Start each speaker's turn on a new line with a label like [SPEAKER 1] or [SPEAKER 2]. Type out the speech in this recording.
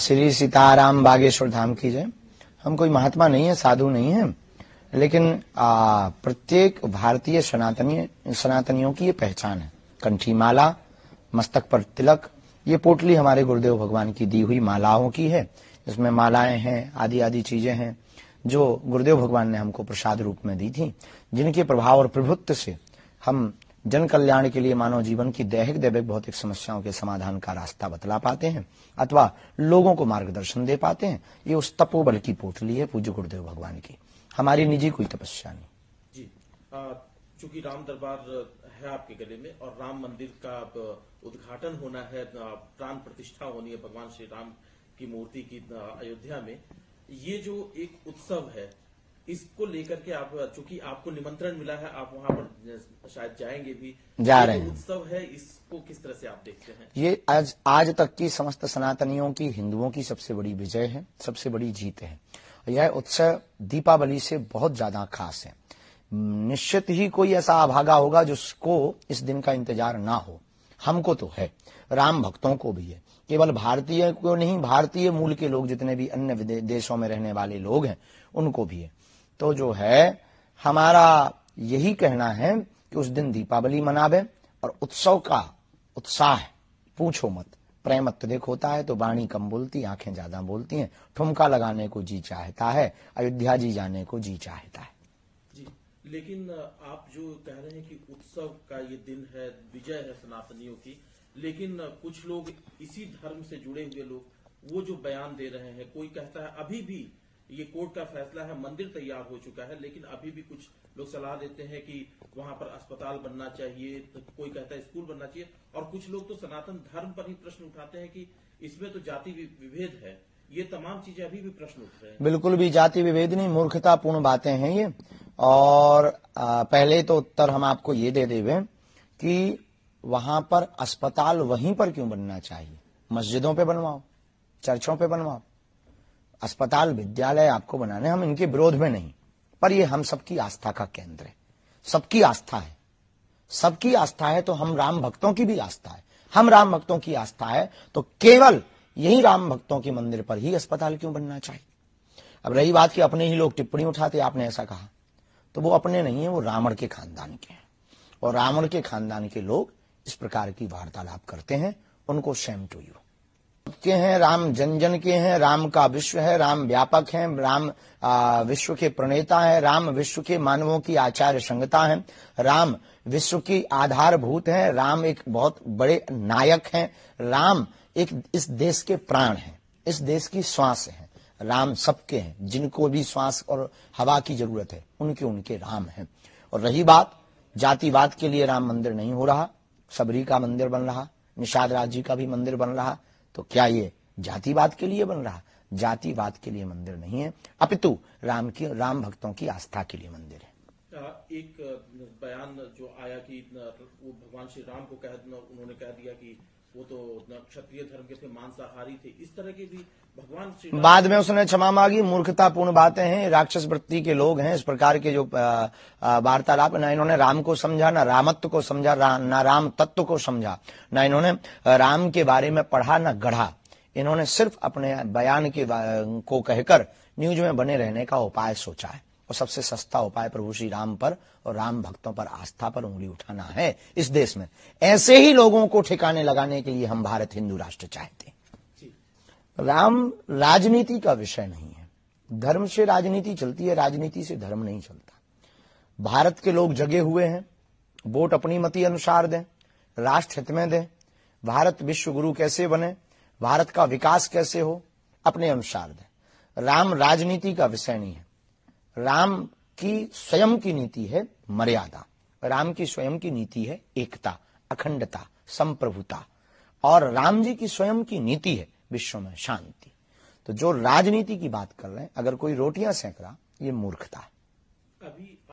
[SPEAKER 1] श्री सीताराम बागेश्वर धाम की जय हम कोई महात्मा नहीं है साधु नहीं है लेकिन प्रत्येक भारतीय सनातनी सनातनियों की ये पहचान है कंठी माला मस्तक पर तिलक ये पोटली हमारे गुरुदेव भगवान की दी हुई मालाओं की है इसमें मालाएं हैं आदि आदि चीजें हैं जो गुरुदेव भगवान ने हमको प्रसाद रूप में दी थी जिनके प्रभाव और प्रभुत्व से हम जन कल्याण के लिए मानव जीवन की दैहिक दैविक भौतिक समस्याओं के समाधान का रास्ता बतला पाते हैं अथवा लोगों को मार्गदर्शन दे पाते हैं ये उस तपोबल की पोटली है पूज्य गुरुदेव भगवान की हमारी निजी कोई तपस्या नहीं
[SPEAKER 2] जी चूंकि राम दरबार है आपके गले में और राम मंदिर का उद्घाटन होना है प्राण प्रतिष्ठा होनी है भगवान श्री राम की मूर्ति की अयोध्या में ये जो एक उत्सव है इसको लेकर के आप चूंकि आपको निमंत्रण मिला है आप वहाँ पर शायद जाएंगे भी जा रहे हैं उत्सव है इसको किस तरह से आप देखते हैं
[SPEAKER 1] ये आज आज तक की समस्त सनातनियों की हिंदुओं की सबसे बड़ी विजय है सबसे बड़ी जीत है यह उत्सव दीपावली से बहुत ज्यादा खास है निश्चित ही कोई ऐसा आभागा होगा जिसको इस दिन का इंतजार ना हो हमको तो है राम भक्तों को भी है केवल भारतीय को नहीं भारतीय मूल के लोग जितने भी अन्य देशों में रहने वाले लोग हैं उनको भी है तो जो है हमारा यही कहना है कि उस दिन दीपावली मनावे और उत्सव का उत्साह पूछो मत प्रेम अत्यधिक होता है तो वाणी कम बोलती आंखें ज्यादा बोलती हैं ठुमका लगाने को जी चाहता है अयोध्या जी जाने को जी चाहता
[SPEAKER 2] है जी लेकिन आप जो कह रहे हैं कि उत्सव का ये दिन है विजय है सनातनियों की लेकिन कुछ लोग इसी धर्म से जुड़े हुए लोग वो जो बयान दे रहे हैं कोई कहता है अभी भी ये कोर्ट का फैसला है मंदिर तैयार हो चुका है लेकिन अभी भी कुछ लोग सलाह देते हैं कि वहां पर अस्पताल बनना चाहिए तो कोई कहता है स्कूल बनना चाहिए और कुछ लोग तो सनातन धर्म पर ही प्रश्न उठाते हैं कि इसमें तो जाति विभेद है ये तमाम चीजें अभी भी प्रश्न उठ रहे हैं बिल्कुल भी जाति
[SPEAKER 1] विभेद नहीं मूर्खतापूर्ण बातें हैं ये और पहले तो उत्तर हम आपको ये दे देवे कि वहां पर अस्पताल वहीं पर क्यों बनना चाहिए मस्जिदों पे बनवाओ चर्चों पे बनवाओ अस्पताल विद्यालय आपको बनाने हम इनके विरोध में नहीं पर ये हम सबकी आस्था का केंद्र है सबकी आस्था है सबकी आस्था है तो हम राम भक्तों की भी आस्था है हम राम भक्तों की आस्था है तो केवल यही राम भक्तों के मंदिर पर ही अस्पताल क्यों बनना चाहिए अब रही बात की अपने ही लोग टिप्पणी उठाते आपने ऐसा कहा तो वो अपने नहीं है वो रावण के खानदान के हैं और रावण के खानदान के लोग इस प्रकार की वार्तालाप करते हैं उनको शैम टू यू के हैं राम जन जन के हैं राम का विश्व है राम व्यापक है राम आ, विश्व के प्रणेता है राम विश्व के मानवों की आचार्य संगता है राम विश्व की आधारभूत है राम एक बहुत बड़े नायक हैं राम एक इस देश के प्राण हैं इस देश की श्वास है राम सबके हैं जिनको भी श्वास और हवा की जरूरत है उनके उनके राम है और रही बात जातिवाद के लिए राम मंदिर नहीं हो रहा सबरी का मंदिर बन रहा निषाद राज जी का भी मंदिर बन रहा तो क्या ये जातिवाद के लिए बन रहा जातिवाद के लिए मंदिर नहीं है अपितु राम की राम भक्तों की आस्था के लिए मंदिर
[SPEAKER 2] है एक बयान जो आया कि वो भगवान श्री राम को कह उन्होंने कह दिया कि वो तो क्षत्रिय धर्म के थे मांसाहारी थे इस तरह के भी भगवान बाद में उसने
[SPEAKER 1] क्षमा मांगी मूर्खतापूर्ण बातें हैं राक्षस वृत्ति के लोग हैं इस प्रकार के जो वार्तालाप ना इन्होंने राम को समझा ना रामत्व को समझा न ना राम तत्व को समझा ना इन्होंने राम के बारे में पढ़ा ना गढ़ा इन्होंने सिर्फ अपने बयान के को कहकर न्यूज में बने रहने का उपाय सोचा है और सबसे सस्ता उपाय प्रभु श्री राम पर और राम भक्तों पर आस्था पर उंगली उठाना है इस देश में ऐसे ही लोगों को ठिकाने लगाने के लिए हम भारत हिंदू राष्ट्र चाहते हैं राम राजनीति का विषय नहीं है धर्म से राजनीति चलती है राजनीति से धर्म नहीं चलता भारत के लोग जगे हुए हैं वोट अपनी मति अनुसार दें राष्ट्र हित में दें भारत विश्व गुरु कैसे बने भारत का विकास कैसे हो अपने अनुसार दें राम राजनीति का विषय नहीं है राम की स्वयं की नीति है मर्यादा राम की स्वयं की नीति है एकता अखंडता संप्रभुता और राम जी की स्वयं की नीति है विश्व में शांति तो जो राजनीति की बात कर रहे हैं अगर कोई रोटियां सेंक रहा ये मूर्खता
[SPEAKER 2] है